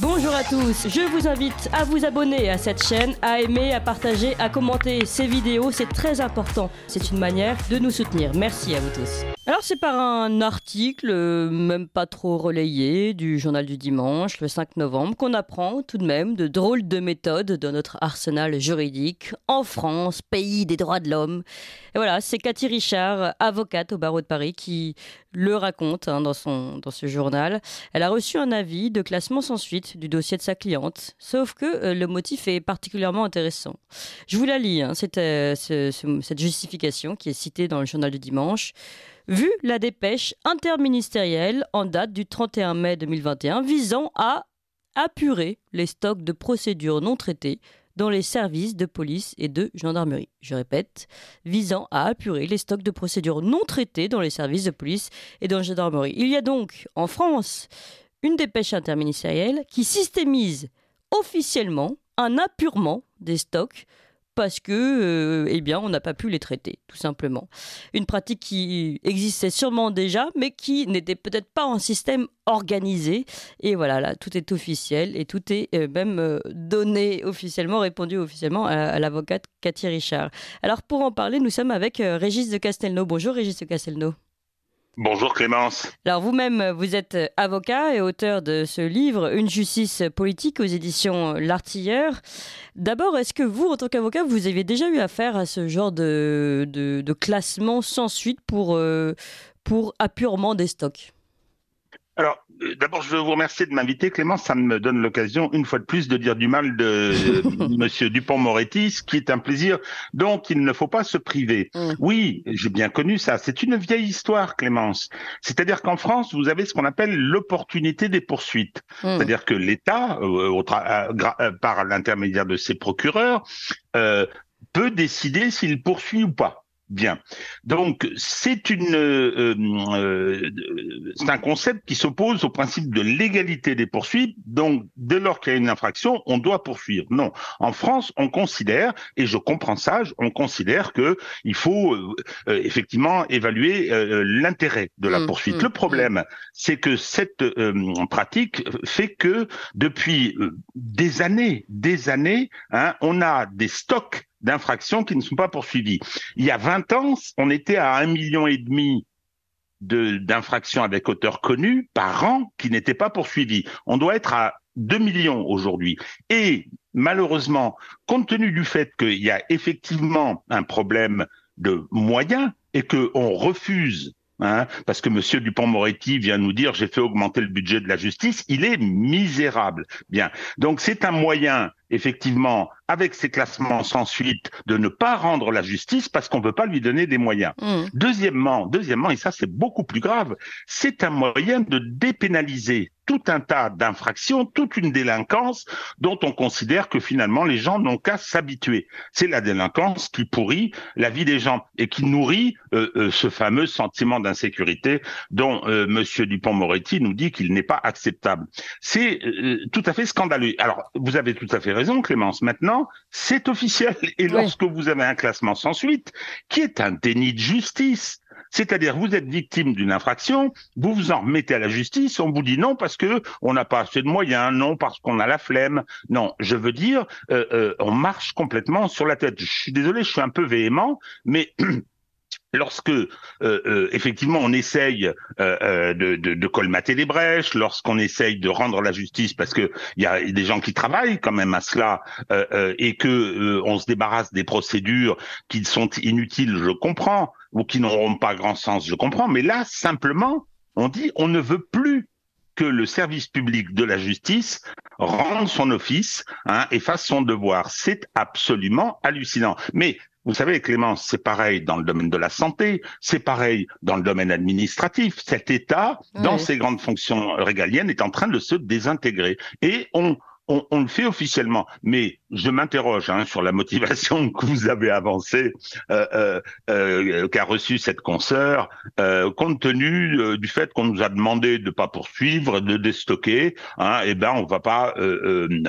Bonjour à tous, je vous invite à vous abonner à cette chaîne, à aimer, à partager, à commenter ces vidéos, c'est très important. C'est une manière de nous soutenir. Merci à vous tous. Alors c'est par un article, euh, même pas trop relayé, du journal du dimanche, le 5 novembre, qu'on apprend tout de même de drôles de méthodes dans notre arsenal juridique en France, pays des droits de l'homme. Et voilà, c'est Cathy Richard, avocate au barreau de Paris, qui le raconte hein, dans, son, dans ce journal. Elle a reçu un avis de classement sans suite du dossier de sa cliente, sauf que euh, le motif est particulièrement intéressant. Je vous la lis, hein, euh, cette, justification qui est citée dans le journal du dimanche. Vu la dépêche interministérielle en date du 31 mai 2021 visant à apurer les stocks de procédures non traitées dans les services de police et de gendarmerie. Je répète, visant à apurer les stocks de procédures non traitées dans les services de police et de gendarmerie. Il y a donc en France une dépêche interministérielle qui systémise officiellement un apurement des stocks parce que, euh, eh bien, on n'a pas pu les traiter, tout simplement. Une pratique qui existait sûrement déjà, mais qui n'était peut-être pas un système organisé. Et voilà, là, tout est officiel et tout est euh, même euh, donné officiellement, répondu officiellement à, à l'avocate Cathy Richard. Alors, pour en parler, nous sommes avec Régis de Castelnau. Bonjour, Régis de Castelnau. Bonjour Clémence. Alors vous-même, vous êtes avocat et auteur de ce livre Une justice politique aux éditions L'Artilleur. D'abord, est-ce que vous, en tant qu'avocat, vous avez déjà eu affaire à ce genre de, classement sans suite pour, euh, pour appurement des stocks alors, euh, d'abord, je veux vous remercier de m'inviter, Clémence, Ça me donne l'occasion, une fois de plus, de dire du mal de Monsieur Dupont-Moretti, ce qui est un plaisir dont il ne faut pas se priver. Mm. Oui, j'ai bien connu ça. C'est une vieille histoire, Clémence. C'est-à-dire qu'en France, vous avez ce qu'on appelle l'opportunité des poursuites. Mm. C'est-à-dire que l'État, euh, euh, par l'intermédiaire de ses procureurs, peut décider s'il poursuit ou pas. Bien. Donc c'est une euh, euh, euh, c'est un concept qui s'oppose au principe de l'égalité des poursuites. Donc dès lors qu'il y a une infraction, on doit poursuivre. Non, en France, on considère et je comprends ça, on considère que il faut effectivement évaluer l'intérêt de la mmh, poursuite. Mmh, Le problème, c'est que cette pratique fait que depuis des années, des années, hein, on a des stocks d'infractions qui ne sont pas poursuivies. Il y a 20 ans, on était à un million et demi d'infractions avec auteur connu par an qui n'étaient pas poursuivies. On doit être à 2 millions aujourd'hui. Et malheureusement, compte tenu du fait qu'il y a effectivement un problème de moyens et qu'on refuse hein, parce que Monsieur Dupont-Moretti vient nous dire j'ai fait augmenter le budget de la justice, il est misérable. Bien, donc c'est un moyen effectivement, avec ces classements sans suite, de ne pas rendre la justice parce qu'on ne peut pas lui donner des moyens. Mm. Deuxièmement, deuxièmement, et ça c'est beaucoup plus grave, c'est un moyen de dépénaliser tout un tas d'infractions, toute une délinquance dont on considère que finalement les gens n'ont qu'à s'habituer. C'est la délinquance qui pourrit la vie des gens et qui nourrit euh, euh, ce fameux sentiment d'insécurité dont euh, Monsieur Dupont-Moretti nous dit qu'il n'est pas acceptable. C'est euh, tout à fait scandaleux. Alors, vous avez tout à fait raison, Clémence. Maintenant, c'est officiel. Et lorsque vous avez un classement sans suite, qui est un déni de justice, c'est-à-dire, vous êtes victime d'une infraction, vous vous en remettez à la justice, on vous dit non parce que on n'a pas assez de moyens, non parce qu'on a la flemme. Non, je veux dire, euh, euh, on marche complètement sur la tête. Je suis désolé, je suis un peu véhément, mais lorsque euh, euh, effectivement on essaye euh, de, colmater les brèches, lorsqu'on essaye de rendre la justice, parce que il y a des gens qui travaillent quand même à cela, et que on se débarrasse des procédures qui sont inutiles, je comprends, ou qui n'auront pas grand sens, je comprends, mais là simplement on dit on ne veut plus que le service public de la justice rende son office hein, et fasse son devoir. C'est absolument hallucinant. Mais vous savez, Clémence, c'est pareil dans le domaine de la santé, c'est pareil dans le domaine administratif. Cet État, dans ses grandes fonctions régaliennes, est en train de se désintégrer. Et on, le fait officiellement, mais je m'interroge hein, sur la motivation que vous avez avancée, euh, euh, euh, qu'a reçue cette consoeur, compte tenu du fait qu'on nous a demandé de pas poursuivre, de déstocker. Hein, eh ben, on va pas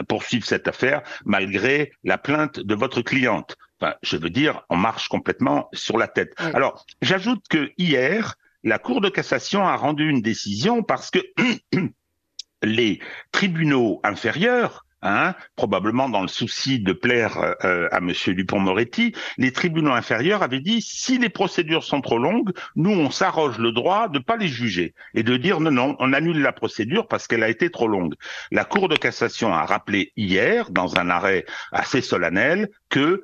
poursuivre cette affaire malgré la plainte de votre cliente enfin, je veux dire, on marche complètement sur la tête. Alors, j'ajoute que hier, la Cour de cassation a rendu une décision parce que les tribunaux inférieurs Hein, probablement dans le souci de plaire euh, à Monsieur Dupont-Moretti, les tribunaux inférieurs avaient dit si les procédures sont trop longues, nous on s'arroge le droit de ne pas les juger et de dire non non, on annule la procédure parce qu'elle a été trop longue. La Cour de cassation a rappelé hier dans un arrêt assez solennel que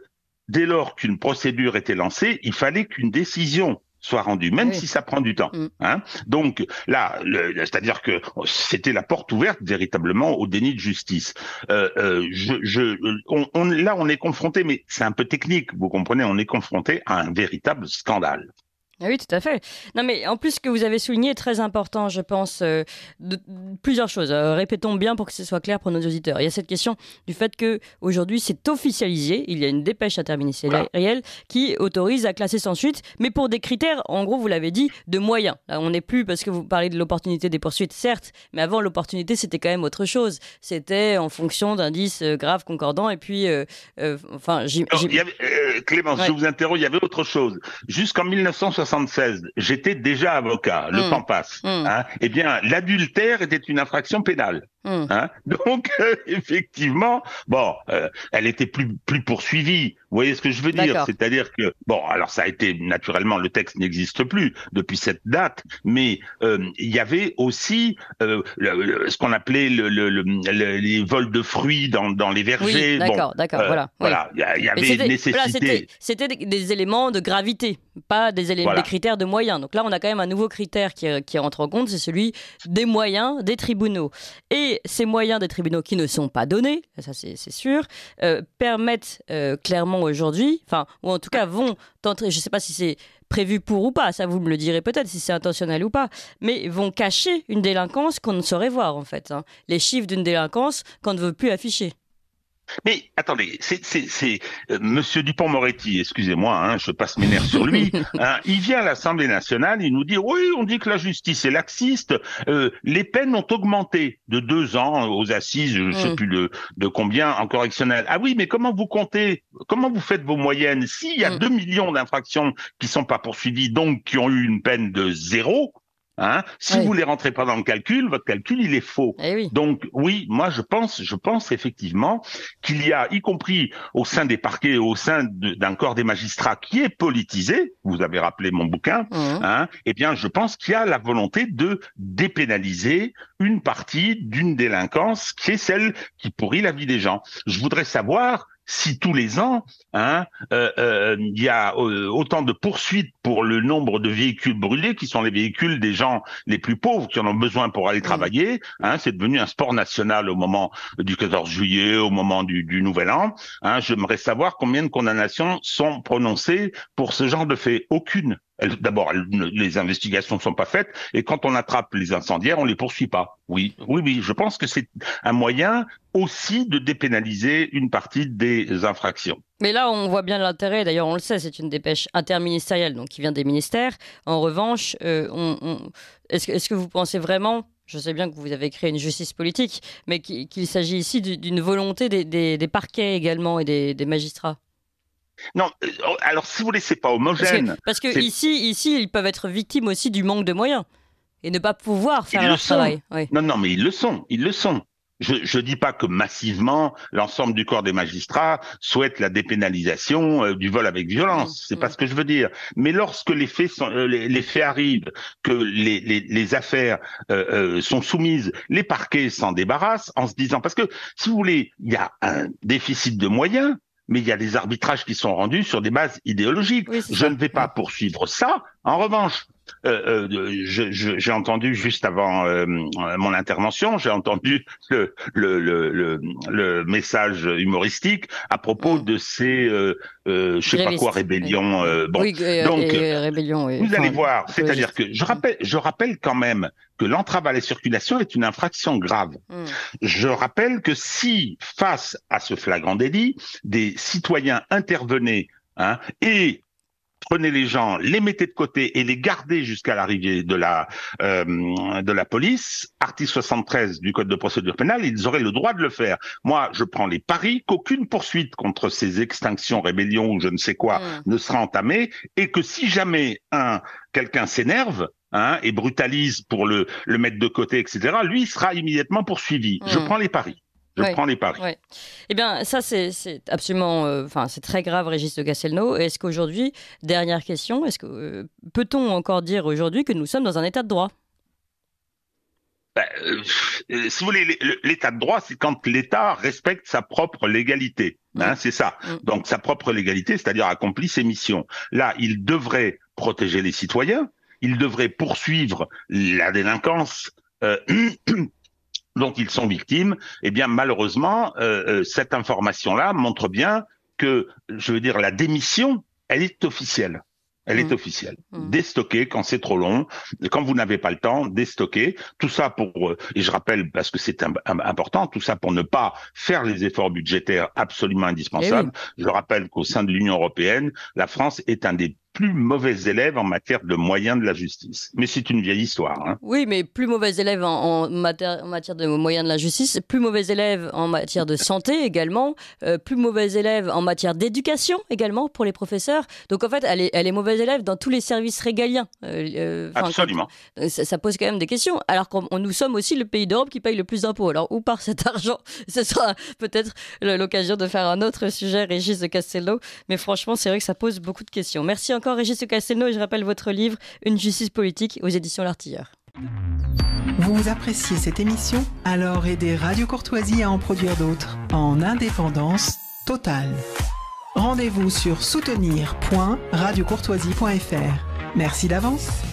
dès lors qu'une procédure était lancée, il fallait qu'une décision soit rendue, même si ça prend du temps. Mm. Hein. Donc là, c'est-à-dire que c'était la porte ouverte véritablement au déni de justice. Euh, euh, je, là, on est confronté, mais c'est un peu technique, vous comprenez, on est confronté à un véritable scandale. Ah oui, tout à fait. Non, mais en plus, ce que vous avez souligné est très important, je pense, euh, de, plusieurs choses. Euh, répétons bien pour que ce soit clair pour nos auditeurs. Il y a cette question du fait que aujourd'hui, c'est officialisé. Il y a une dépêche interministérielle voilà. qui autorise à classer sans suite, mais pour des critères, en gros, vous l'avez dit, de moyens. on n'est plus parce que vous parlez de l'opportunité des poursuites, certes, mais avant, l'opportunité, c'était quand même autre chose. C'était en fonction d'indices euh, graves concordants, et puis, enfin, j Clémence, je vous interroge, il y avait autre chose. Jusqu'en 1960 1976, j'étais déjà avocat, le hmm. temps passe. Hmm. Hein. eh bien, l'adultère était une infraction pénale. Hmm. Hein? Donc euh, effectivement, bon, euh, elle était plus plus poursuivie. Vous voyez ce que je veux dire C'est-à-dire que bon, alors ça a été naturellement le texte n'existe plus depuis cette date, mais euh, il y avait aussi ce qu'on appelait le, les vols de fruits dans, dans les vergers. Oui, d'accord, d'accord, voilà. Voilà, il y, avait une nécessité. C'était des éléments de gravité, pas des éléments des critères de moyens. Donc là, on a quand même un nouveau critère qui, qui rentre en compte, c'est celui des moyens des tribunaux. Et ces moyens des tribunaux qui ne sont pas donnés, ça c'est sûr, euh, permettent euh, clairement aujourd'hui, enfin, ou en tout cas vont tenter, je ne sais pas si c'est prévu pour ou pas, ça vous me le direz peut-être si c'est intentionnel ou pas, mais vont cacher une délinquance qu'on ne saurait voir en fait. Hein. Les chiffres d'une délinquance qu'on ne veut plus afficher. Mais attendez, c'est euh, Monsieur Dupont-Moretti, excusez-moi, hein, je passe mes nerfs sur lui. Hein, il vient à l'Assemblée nationale, il nous dit oui, on dit que la justice est laxiste, euh, les peines ont augmenté de deux ans aux assises, je ne sais mm. plus de combien en correctionnel. Ah oui, mais comment vous comptez Comment vous faites vos moyennes S'il y a mm. deux millions d'infractions qui sont pas poursuivies, donc qui ont eu une peine de zéro, Hein. si vous ne les rentrez pas dans le calcul, votre calcul il est faux. Eh Donc oui, moi je pense, je pense effectivement qu'il y a, y compris au sein des parquets, au sein d'un corps des magistrats qui est politisé. Vous avez rappelé mon bouquin. Mmh. Hein, eh bien, je pense qu'il y a la volonté de dépénaliser une partie d'une délinquance qui est celle qui pourrit la vie des gens. Je voudrais savoir si tous les ans, hein, euh, euh, il y a euh, autant de poursuites pour le nombre de véhicules brûlés qui sont les véhicules des gens les plus pauvres qui en ont besoin pour aller travailler. Hein, c'est devenu un sport national au moment du 14 juillet, au moment du, Nouvel An. Hein, J'aimerais savoir combien de condamnations sont prononcées pour ce genre de fait. Aucune. D'abord, les investigations ne sont pas faites, et quand on attrape les incendiaires, on les poursuit pas. Oui, oui, oui. Je pense que c'est un moyen aussi de dépénaliser une partie des infractions. Mais là, on voit bien l'intérêt. D'ailleurs, on le sait, c'est une dépêche interministérielle, donc qui vient des ministères. En revanche, euh, est-ce que vous pensez vraiment je sais bien que vous avez créé une justice politique, mais qu'il s'agit ici d'une volonté des, parquets également et des magistrats. Non, euh, oh, alors si vous voulez, n'est pas homogène. Parce que, ici, ici, ils peuvent être victimes aussi du manque de moyens et ne pas pouvoir faire leur travail. Non, non, mais ils le sont, ils le sont. Je ne dis pas que massivement l'ensemble du corps des magistrats souhaite la dépénalisation euh, du vol avec violence. Mm, c'est pas mm. ce que je veux dire. Mais lorsque les faits, sont, euh, les, faits arrivent, que les, affaires sont soumises, les parquets s'en débarrassent en se disant parce que si vous voulez, il y a un déficit de moyens, mais il y a des arbitrages qui sont rendus sur des bases idéologiques. je ne vais pas poursuivre ça. En revanche, euh, euh j'ai entendu juste avant euh, mon intervention, j'ai entendu le, le, le, le, message humoristique à propos de ces, euh, je sais pas quoi, rébellions. Oui, donc, vous allez voir. C'est-à-dire que je rappelle, je rappelle quand même que l'entrave à la circulation est une infraction grave. Hmm. Je rappelle que si, face à ce flagrant délit, des citoyens intervenaient Hein, et prenez les gens, les mettez de côté et les gardez jusqu'à l'arrivée de la euh, de la police, article 73 du code de procédure pénale, ils auraient le droit de le faire. Moi, je prends les paris qu'aucune poursuite contre ces extinctions, rébellions ou je ne sais quoi hmm. ne sera entamée et que si jamais un quelqu'un s'énerve, hein, et brutalise pour le, le mettre de côté, etc., lui sera immédiatement poursuivi. Je hmm. prends les paris. Je prends les paris. Eh bien, ça, c'est absolument. Euh, enfin, c'est très grave, Régis de Castelnau. Est-ce qu'aujourd'hui, dernière question, est-ce que euh, peut-on encore dire aujourd'hui que nous sommes dans un état de droit ben, euh, si vous voulez, l'état de droit, c'est quand l'État respecte sa propre légalité. Hein, c'est ça. Mm. Donc sa propre légalité, c'est-à-dire accomplit ses missions. Là, il devrait protéger les citoyens, il devrait poursuivre la délinquance, Donc, ils sont victimes, eh bien malheureusement, euh, euh, cette information-là montre bien que, je veux dire, la démission, elle est officielle. Elle est mmh. officielle. Mmh. Déstocker quand c'est trop long, quand vous n'avez pas le temps, déstocker. Tout ça pour, euh, et je rappelle parce que c'est important, tout ça pour ne pas faire les efforts budgétaires absolument indispensables. Eh je rappelle qu'au sein de l'Union européenne, la France est un des plus mauvais élèves en matière de moyens de la justice. Mais c'est une vieille histoire. Hein. Oui, mais plus mauvais élèves en, matière, de moyens de la justice, plus mauvais élèves en matière de santé également, euh, plus mauvais élèves en matière d'éducation également pour les professeurs. Donc en fait, elle est, mauvaise élève dans tous les services régaliens. Euh, euh, Absolument. ça, pose quand même des questions. Alors qu'on nous sommes aussi le pays d'Europe qui paye le plus d'impôts. Alors où part cet argent Ce sera peut-être l'occasion de faire un autre sujet, Régis de Castello. Mais franchement, c'est vrai que ça pose beaucoup de questions. Merci encore encore Régis Castelnau et je rappelle votre livre Une justice politique aux éditions L'Artilleur. Vous appréciez cette émission Alors aidez Radio Courtoisie à en produire d'autres en indépendance totale. Rendez-vous sur soutenir.radiocourtoisie.fr. Merci d'avance.